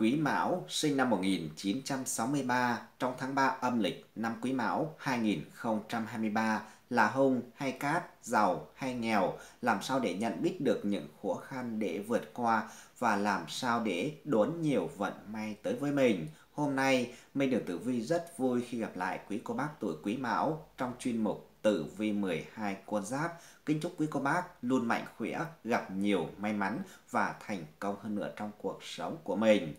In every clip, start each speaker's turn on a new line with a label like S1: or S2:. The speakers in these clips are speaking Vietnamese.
S1: Quý Mão sinh năm 1963 trong tháng 3 âm lịch năm Quý Mão 2023 là hung hay cát, giàu hay nghèo, làm sao để nhận biết được những khó khăn để vượt qua và làm sao để đón nhiều vận may tới với mình. Hôm nay, Minh Đường Tử Vi rất vui khi gặp lại quý cô bác tuổi Quý Mão trong chuyên mục Tử Vi 12 con giáp. Kính chúc quý cô bác luôn mạnh khỏe, gặp nhiều may mắn và thành công hơn nữa trong cuộc sống của mình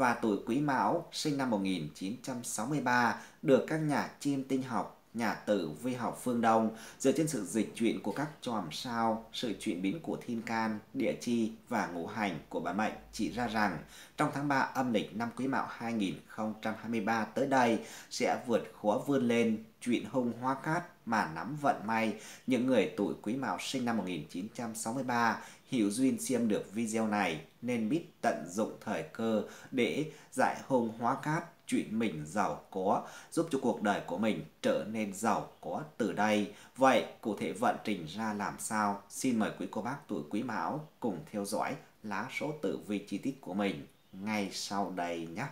S1: và tuổi Quý Mão sinh năm 1963 được các nhà chiêm tinh học, nhà tử vi học phương Đông dựa trên sự dịch chuyển của các chòm sao, sự chuyển biến của thiên can, địa chi và ngũ hành của bản mệnh chỉ ra rằng trong tháng 3 âm lịch năm Quý Mão 2023 tới đây sẽ vượt khóa vươn lên chuyện hung hoa cát mà nắm vận may những người tuổi Quý Mão sinh năm 1963 hữu duyên xem được video này nên biết tận dụng thời cơ để giải hung hóa cát chuyện mình giàu có giúp cho cuộc đời của mình trở nên giàu có từ đây. Vậy cụ thể vận trình ra làm sao? Xin mời quý cô bác tuổi quý mão cùng theo dõi lá số tử vi chi tiết của mình ngay sau đây nhé.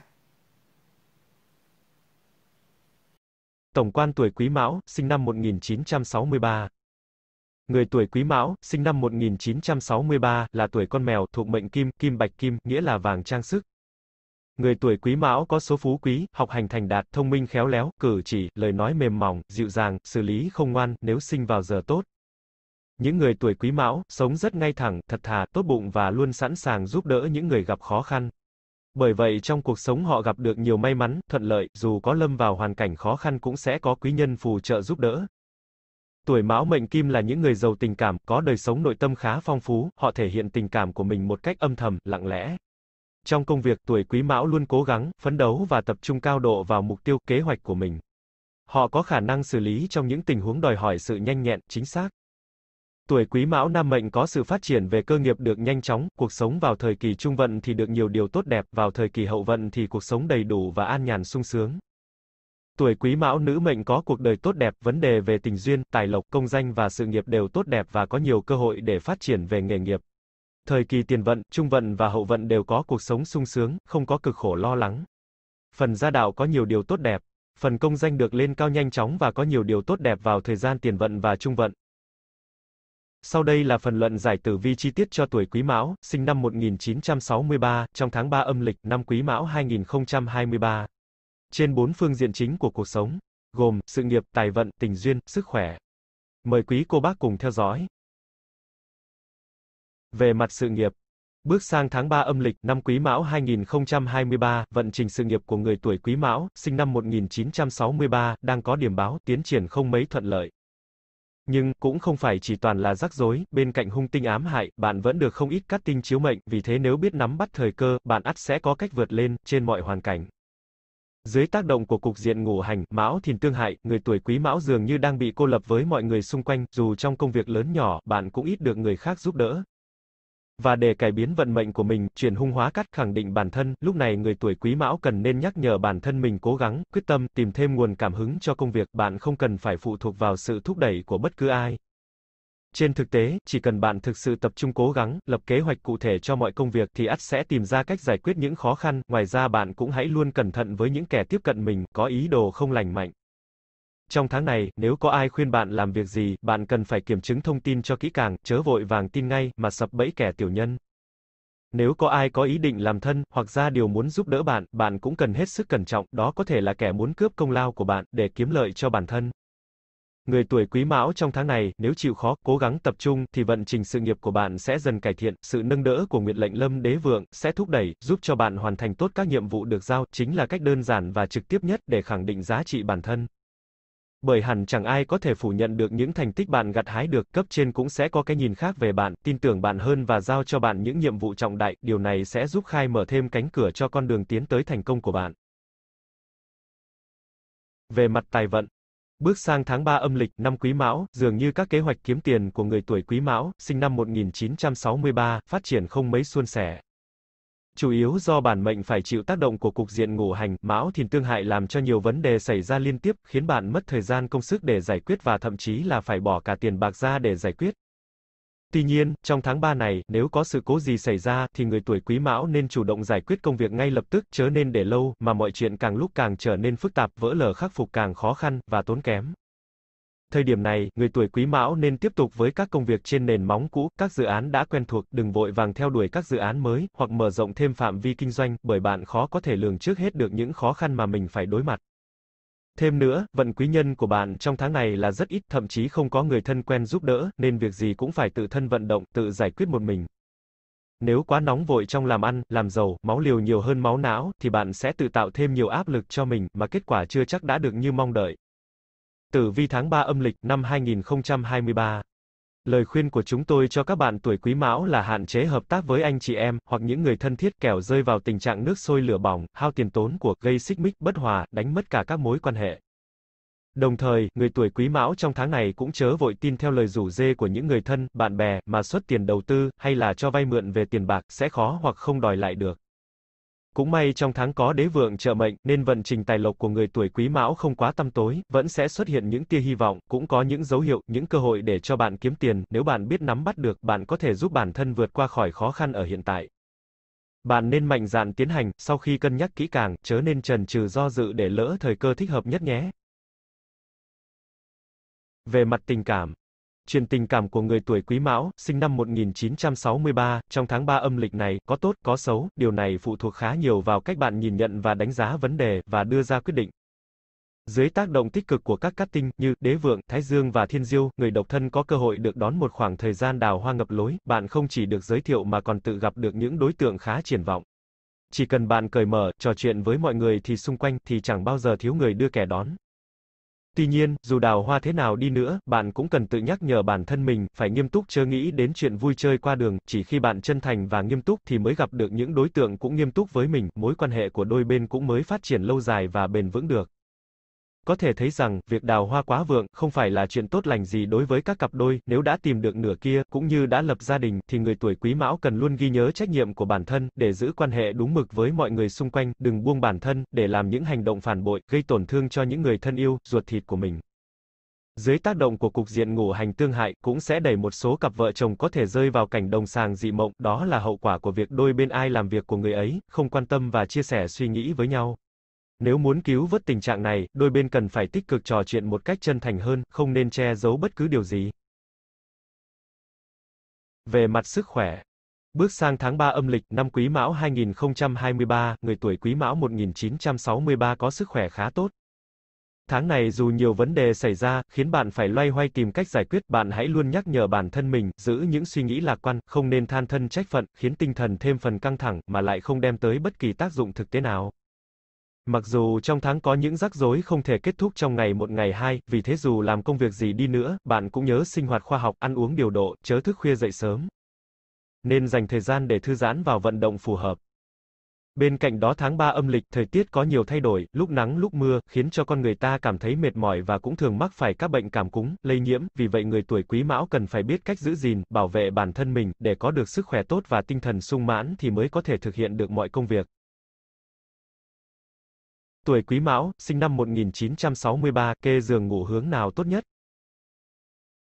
S2: Tổng quan tuổi Quý Mão, sinh năm 1963, Người tuổi Quý Mão, sinh năm 1963, là tuổi con mèo, thuộc mệnh kim, kim bạch kim, nghĩa là vàng trang sức. Người tuổi Quý Mão có số phú quý, học hành thành đạt, thông minh khéo léo, cử chỉ, lời nói mềm mỏng, dịu dàng, xử lý không ngoan, nếu sinh vào giờ tốt. Những người tuổi Quý Mão sống rất ngay thẳng, thật thà, tốt bụng và luôn sẵn sàng giúp đỡ những người gặp khó khăn. Bởi vậy trong cuộc sống họ gặp được nhiều may mắn, thuận lợi, dù có lâm vào hoàn cảnh khó khăn cũng sẽ có quý nhân phù trợ giúp đỡ. Tuổi Mão mệnh Kim là những người giàu tình cảm, có đời sống nội tâm khá phong phú, họ thể hiện tình cảm của mình một cách âm thầm, lặng lẽ. Trong công việc, tuổi Quý Mão luôn cố gắng, phấn đấu và tập trung cao độ vào mục tiêu, kế hoạch của mình. Họ có khả năng xử lý trong những tình huống đòi hỏi sự nhanh nhẹn, chính xác. Tuổi Quý Mão Nam mệnh có sự phát triển về cơ nghiệp được nhanh chóng, cuộc sống vào thời kỳ trung vận thì được nhiều điều tốt đẹp, vào thời kỳ hậu vận thì cuộc sống đầy đủ và an nhàn sung sướng. Tuổi quý mão nữ mệnh có cuộc đời tốt đẹp, vấn đề về tình duyên, tài lộc, công danh và sự nghiệp đều tốt đẹp và có nhiều cơ hội để phát triển về nghề nghiệp. Thời kỳ tiền vận, trung vận và hậu vận đều có cuộc sống sung sướng, không có cực khổ lo lắng. Phần gia đạo có nhiều điều tốt đẹp. Phần công danh được lên cao nhanh chóng và có nhiều điều tốt đẹp vào thời gian tiền vận và trung vận. Sau đây là phần luận giải tử vi chi tiết cho tuổi Quý Mão, sinh năm 1963, trong tháng 3 âm lịch, năm Quý Mão 2023 trên bốn phương diện chính của cuộc sống, gồm sự nghiệp, tài vận, tình duyên, sức khỏe. Mời quý cô bác cùng theo dõi. Về mặt sự nghiệp, bước sang tháng 3 âm lịch năm Quý Mão 2023, vận trình sự nghiệp của người tuổi Quý Mão, sinh năm 1963, đang có điểm báo tiến triển không mấy thuận lợi. Nhưng, cũng không phải chỉ toàn là rắc rối, bên cạnh hung tinh ám hại, bạn vẫn được không ít cát tinh chiếu mệnh, vì thế nếu biết nắm bắt thời cơ, bạn ắt sẽ có cách vượt lên, trên mọi hoàn cảnh. Dưới tác động của cục diện ngũ hành, Mão Thìn tương hại, người tuổi Quý Mão dường như đang bị cô lập với mọi người xung quanh, dù trong công việc lớn nhỏ, bạn cũng ít được người khác giúp đỡ. Và để cải biến vận mệnh của mình, chuyển hung hóa cắt khẳng định bản thân, lúc này người tuổi Quý Mão cần nên nhắc nhở bản thân mình cố gắng, quyết tâm, tìm thêm nguồn cảm hứng cho công việc, bạn không cần phải phụ thuộc vào sự thúc đẩy của bất cứ ai. Trên thực tế, chỉ cần bạn thực sự tập trung cố gắng, lập kế hoạch cụ thể cho mọi công việc thì ắt sẽ tìm ra cách giải quyết những khó khăn, ngoài ra bạn cũng hãy luôn cẩn thận với những kẻ tiếp cận mình, có ý đồ không lành mạnh. Trong tháng này, nếu có ai khuyên bạn làm việc gì, bạn cần phải kiểm chứng thông tin cho kỹ càng, chớ vội vàng tin ngay, mà sập bẫy kẻ tiểu nhân. Nếu có ai có ý định làm thân, hoặc ra điều muốn giúp đỡ bạn, bạn cũng cần hết sức cẩn trọng, đó có thể là kẻ muốn cướp công lao của bạn, để kiếm lợi cho bản thân. Người tuổi quý mão trong tháng này, nếu chịu khó, cố gắng tập trung, thì vận trình sự nghiệp của bạn sẽ dần cải thiện, sự nâng đỡ của nguyệt lệnh lâm đế vượng, sẽ thúc đẩy, giúp cho bạn hoàn thành tốt các nhiệm vụ được giao, chính là cách đơn giản và trực tiếp nhất để khẳng định giá trị bản thân. Bởi hẳn chẳng ai có thể phủ nhận được những thành tích bạn gặt hái được, cấp trên cũng sẽ có cái nhìn khác về bạn, tin tưởng bạn hơn và giao cho bạn những nhiệm vụ trọng đại, điều này sẽ giúp khai mở thêm cánh cửa cho con đường tiến tới thành công của bạn. Về mặt tài vận, Bước sang tháng 3 âm lịch, năm Quý Mão, dường như các kế hoạch kiếm tiền của người tuổi Quý Mão, sinh năm 1963, phát triển không mấy suôn sẻ. Chủ yếu do bản mệnh phải chịu tác động của cục diện ngũ hành, Mão thìn tương hại làm cho nhiều vấn đề xảy ra liên tiếp, khiến bạn mất thời gian công sức để giải quyết và thậm chí là phải bỏ cả tiền bạc ra để giải quyết. Tuy nhiên, trong tháng 3 này, nếu có sự cố gì xảy ra, thì người tuổi quý mão nên chủ động giải quyết công việc ngay lập tức, chớ nên để lâu, mà mọi chuyện càng lúc càng trở nên phức tạp, vỡ lở khắc phục càng khó khăn, và tốn kém. Thời điểm này, người tuổi quý mão nên tiếp tục với các công việc trên nền móng cũ, các dự án đã quen thuộc, đừng vội vàng theo đuổi các dự án mới, hoặc mở rộng thêm phạm vi kinh doanh, bởi bạn khó có thể lường trước hết được những khó khăn mà mình phải đối mặt. Thêm nữa, vận quý nhân của bạn trong tháng này là rất ít, thậm chí không có người thân quen giúp đỡ, nên việc gì cũng phải tự thân vận động, tự giải quyết một mình. Nếu quá nóng vội trong làm ăn, làm giàu, máu liều nhiều hơn máu não, thì bạn sẽ tự tạo thêm nhiều áp lực cho mình, mà kết quả chưa chắc đã được như mong đợi. Tử vi tháng 3 âm lịch năm 2023 Lời khuyên của chúng tôi cho các bạn tuổi quý mão là hạn chế hợp tác với anh chị em, hoặc những người thân thiết kẻo rơi vào tình trạng nước sôi lửa bỏng, hao tiền tốn của, gây xích mích, bất hòa, đánh mất cả các mối quan hệ. Đồng thời, người tuổi quý mão trong tháng này cũng chớ vội tin theo lời rủ dê của những người thân, bạn bè, mà xuất tiền đầu tư, hay là cho vay mượn về tiền bạc, sẽ khó hoặc không đòi lại được. Cũng may trong tháng có đế vượng trợ mệnh, nên vận trình tài lộc của người tuổi quý mão không quá tăm tối, vẫn sẽ xuất hiện những tia hy vọng, cũng có những dấu hiệu, những cơ hội để cho bạn kiếm tiền, nếu bạn biết nắm bắt được, bạn có thể giúp bản thân vượt qua khỏi khó khăn ở hiện tại. Bạn nên mạnh dạn tiến hành, sau khi cân nhắc kỹ càng, chớ nên trần trừ do dự để lỡ thời cơ thích hợp nhất nhé. Về mặt tình cảm, truyền tình cảm của người tuổi Quý Mão, sinh năm 1963, trong tháng 3 âm lịch này, có tốt, có xấu, điều này phụ thuộc khá nhiều vào cách bạn nhìn nhận và đánh giá vấn đề, và đưa ra quyết định. Dưới tác động tích cực của các cát tinh như Đế vượng, Thái dương và Thiên diêu, người độc thân có cơ hội được đón một khoảng thời gian đào hoa ngập lối, bạn không chỉ được giới thiệu mà còn tự gặp được những đối tượng khá triển vọng. Chỉ cần bạn cởi mở, trò chuyện với mọi người thì xung quanh thì chẳng bao giờ thiếu người đưa kẻ đón. Tuy nhiên, dù đào hoa thế nào đi nữa, bạn cũng cần tự nhắc nhở bản thân mình, phải nghiêm túc chớ nghĩ đến chuyện vui chơi qua đường, chỉ khi bạn chân thành và nghiêm túc thì mới gặp được những đối tượng cũng nghiêm túc với mình, mối quan hệ của đôi bên cũng mới phát triển lâu dài và bền vững được. Có thể thấy rằng, việc đào hoa quá vượng không phải là chuyện tốt lành gì đối với các cặp đôi, nếu đã tìm được nửa kia, cũng như đã lập gia đình, thì người tuổi quý mão cần luôn ghi nhớ trách nhiệm của bản thân, để giữ quan hệ đúng mực với mọi người xung quanh, đừng buông bản thân, để làm những hành động phản bội, gây tổn thương cho những người thân yêu, ruột thịt của mình. Dưới tác động của cục diện ngủ hành tương hại, cũng sẽ đẩy một số cặp vợ chồng có thể rơi vào cảnh đồng sàng dị mộng, đó là hậu quả của việc đôi bên ai làm việc của người ấy, không quan tâm và chia sẻ suy nghĩ với nhau. Nếu muốn cứu vớt tình trạng này, đôi bên cần phải tích cực trò chuyện một cách chân thành hơn, không nên che giấu bất cứ điều gì. Về mặt sức khỏe, Bước sang tháng 3 âm lịch, năm Quý Mão 2023, người tuổi Quý Mão 1963 có sức khỏe khá tốt. Tháng này dù nhiều vấn đề xảy ra, khiến bạn phải loay hoay tìm cách giải quyết, bạn hãy luôn nhắc nhở bản thân mình, giữ những suy nghĩ lạc quan, không nên than thân trách phận, khiến tinh thần thêm phần căng thẳng, mà lại không đem tới bất kỳ tác dụng thực tế nào. Mặc dù trong tháng có những rắc rối không thể kết thúc trong ngày một ngày hai, vì thế dù làm công việc gì đi nữa, bạn cũng nhớ sinh hoạt khoa học, ăn uống điều độ, chớ thức khuya dậy sớm. Nên dành thời gian để thư giãn vào vận động phù hợp. Bên cạnh đó tháng 3 âm lịch, thời tiết có nhiều thay đổi, lúc nắng lúc mưa, khiến cho con người ta cảm thấy mệt mỏi và cũng thường mắc phải các bệnh cảm cúm, lây nhiễm, vì vậy người tuổi quý mão cần phải biết cách giữ gìn, bảo vệ bản thân mình, để có được sức khỏe tốt và tinh thần sung mãn thì mới có thể thực hiện được mọi công việc. Tuổi Quý Mão, sinh năm 1963, kê giường ngủ hướng nào tốt nhất?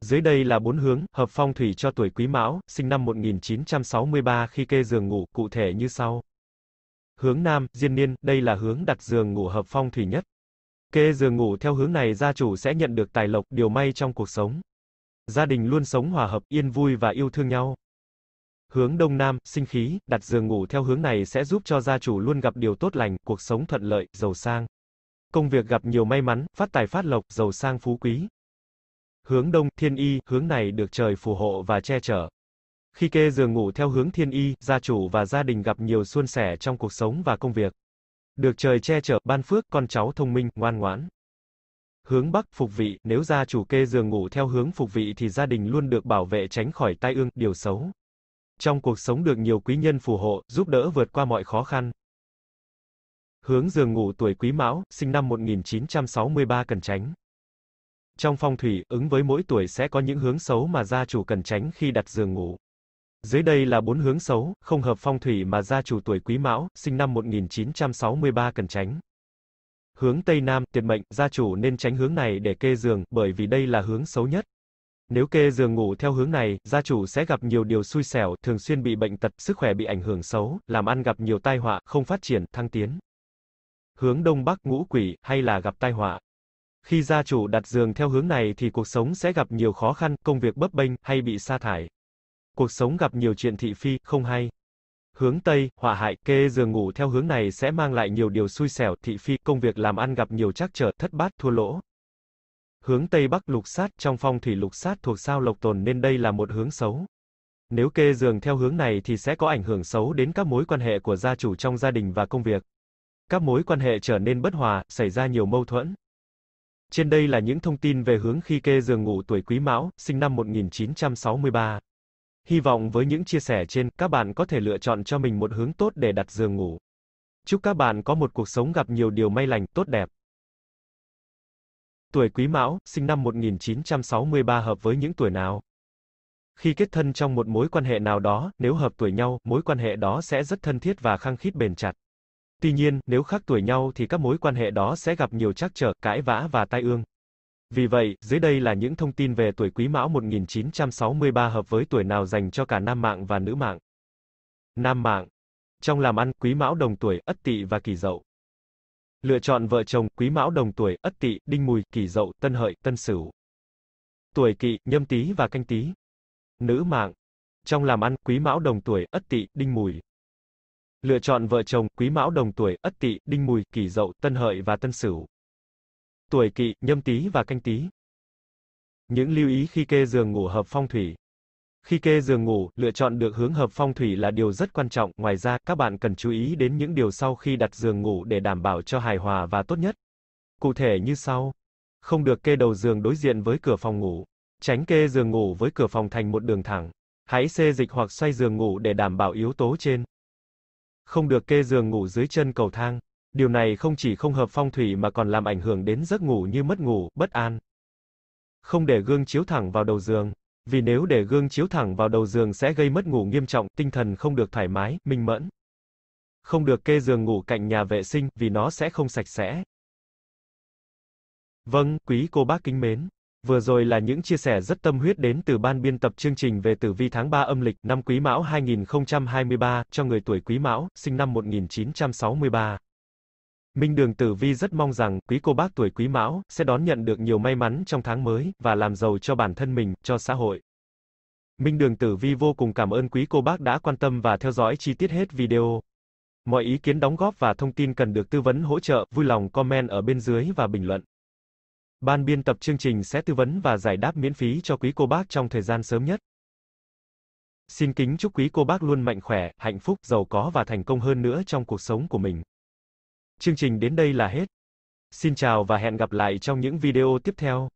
S2: Dưới đây là bốn hướng hợp phong thủy cho tuổi Quý Mão, sinh năm 1963 khi kê giường ngủ, cụ thể như sau. Hướng Nam, Diên Niên, đây là hướng đặt giường ngủ hợp phong thủy nhất. Kê giường ngủ theo hướng này gia chủ sẽ nhận được tài lộc, điều may trong cuộc sống. Gia đình luôn sống hòa hợp, yên vui và yêu thương nhau. Hướng đông nam, sinh khí, đặt giường ngủ theo hướng này sẽ giúp cho gia chủ luôn gặp điều tốt lành, cuộc sống thuận lợi, giàu sang. Công việc gặp nhiều may mắn, phát tài phát lộc, giàu sang phú quý. Hướng đông, thiên y, hướng này được trời phù hộ và che chở. Khi kê giường ngủ theo hướng thiên y, gia chủ và gia đình gặp nhiều suôn sẻ trong cuộc sống và công việc. Được trời che chở, ban phước, con cháu thông minh, ngoan ngoãn. Hướng Bắc, phục vị, nếu gia chủ kê giường ngủ theo hướng phục vị thì gia đình luôn được bảo vệ tránh khỏi tai ương, điều xấu trong cuộc sống được nhiều quý nhân phù hộ, giúp đỡ vượt qua mọi khó khăn. Hướng giường ngủ tuổi Quý Mão, sinh năm 1963 cần tránh. Trong phong thủy, ứng với mỗi tuổi sẽ có những hướng xấu mà gia chủ cần tránh khi đặt giường ngủ. Dưới đây là bốn hướng xấu, không hợp phong thủy mà gia chủ tuổi Quý Mão, sinh năm 1963 cần tránh. Hướng Tây Nam, tuyệt mệnh, gia chủ nên tránh hướng này để kê giường, bởi vì đây là hướng xấu nhất. Nếu kê giường ngủ theo hướng này, gia chủ sẽ gặp nhiều điều xui xẻo, thường xuyên bị bệnh tật, sức khỏe bị ảnh hưởng xấu, làm ăn gặp nhiều tai họa, không phát triển, thăng tiến. Hướng đông bắc ngũ quỷ, hay là gặp tai họa. Khi gia chủ đặt giường theo hướng này thì cuộc sống sẽ gặp nhiều khó khăn, công việc bấp bênh, hay bị sa thải. Cuộc sống gặp nhiều chuyện thị phi, không hay. Hướng Tây, họa hại, kê giường ngủ theo hướng này sẽ mang lại nhiều điều xui xẻo, thị phi, công việc làm ăn gặp nhiều trắc trở, thất bát, thua lỗ. Hướng Tây Bắc lục sát trong phong thủy lục sát thuộc sao lộc tồn nên đây là một hướng xấu. Nếu kê giường theo hướng này thì sẽ có ảnh hưởng xấu đến các mối quan hệ của gia chủ trong gia đình và công việc. Các mối quan hệ trở nên bất hòa, xảy ra nhiều mâu thuẫn. Trên đây là những thông tin về hướng khi kê giường ngủ tuổi Quý Mão, sinh năm 1963. Hy vọng với những chia sẻ trên, các bạn có thể lựa chọn cho mình một hướng tốt để đặt giường ngủ. Chúc các bạn có một cuộc sống gặp nhiều điều may lành, tốt đẹp. Tuổi Quý Mão, sinh năm 1963 hợp với những tuổi nào? Khi kết thân trong một mối quan hệ nào đó, nếu hợp tuổi nhau, mối quan hệ đó sẽ rất thân thiết và khăng khít bền chặt. Tuy nhiên, nếu khác tuổi nhau thì các mối quan hệ đó sẽ gặp nhiều trắc trở, cãi vã và tai ương. Vì vậy, dưới đây là những thông tin về tuổi Quý Mão 1963 hợp với tuổi nào dành cho cả nam mạng và nữ mạng. Nam mạng. Trong làm ăn, Quý Mão đồng tuổi, Ất Tỵ và Kỷ Dậu. Lựa chọn vợ chồng, quý mão đồng tuổi, ất tỵ, đinh mùi, kỷ dậu, tân hợi, tân sửu. Tuổi kỵ, nhâm tý và canh tý. Nữ mạng. Trong làm ăn, quý mão đồng tuổi, ất tỵ, đinh mùi. Lựa chọn vợ chồng, quý mão đồng tuổi, ất tỵ, đinh mùi, kỷ dậu, tân hợi và tân sửu. Tuổi kỵ, nhâm tý và canh tý. Những lưu ý khi kê giường ngủ hợp phong thủy. Khi kê giường ngủ, lựa chọn được hướng hợp phong thủy là điều rất quan trọng. Ngoài ra, các bạn cần chú ý đến những điều sau khi đặt giường ngủ để đảm bảo cho hài hòa và tốt nhất. Cụ thể như sau. Không được kê đầu giường đối diện với cửa phòng ngủ. Tránh kê giường ngủ với cửa phòng thành một đường thẳng. Hãy xê dịch hoặc xoay giường ngủ để đảm bảo yếu tố trên. Không được kê giường ngủ dưới chân cầu thang. Điều này không chỉ không hợp phong thủy mà còn làm ảnh hưởng đến giấc ngủ như mất ngủ, bất an. Không để gương chiếu thẳng vào đầu giường vì nếu để gương chiếu thẳng vào đầu giường sẽ gây mất ngủ nghiêm trọng, tinh thần không được thoải mái, minh mẫn. Không được kê giường ngủ cạnh nhà vệ sinh, vì nó sẽ không sạch sẽ. Vâng, quý cô bác kính mến. Vừa rồi là những chia sẻ rất tâm huyết đến từ ban biên tập chương trình về tử vi tháng 3 âm lịch năm Quý Mão 2023 cho người tuổi Quý Mão, sinh năm 1963. Minh Đường Tử Vi rất mong rằng, quý cô bác tuổi quý mão, sẽ đón nhận được nhiều may mắn trong tháng mới, và làm giàu cho bản thân mình, cho xã hội. Minh Đường Tử Vi vô cùng cảm ơn quý cô bác đã quan tâm và theo dõi chi tiết hết video. Mọi ý kiến đóng góp và thông tin cần được tư vấn hỗ trợ, vui lòng comment ở bên dưới và bình luận. Ban biên tập chương trình sẽ tư vấn và giải đáp miễn phí cho quý cô bác trong thời gian sớm nhất. Xin kính chúc quý cô bác luôn mạnh khỏe, hạnh phúc, giàu có và thành công hơn nữa trong cuộc sống của mình. Chương trình đến đây là hết. Xin chào và hẹn gặp lại trong những video tiếp theo.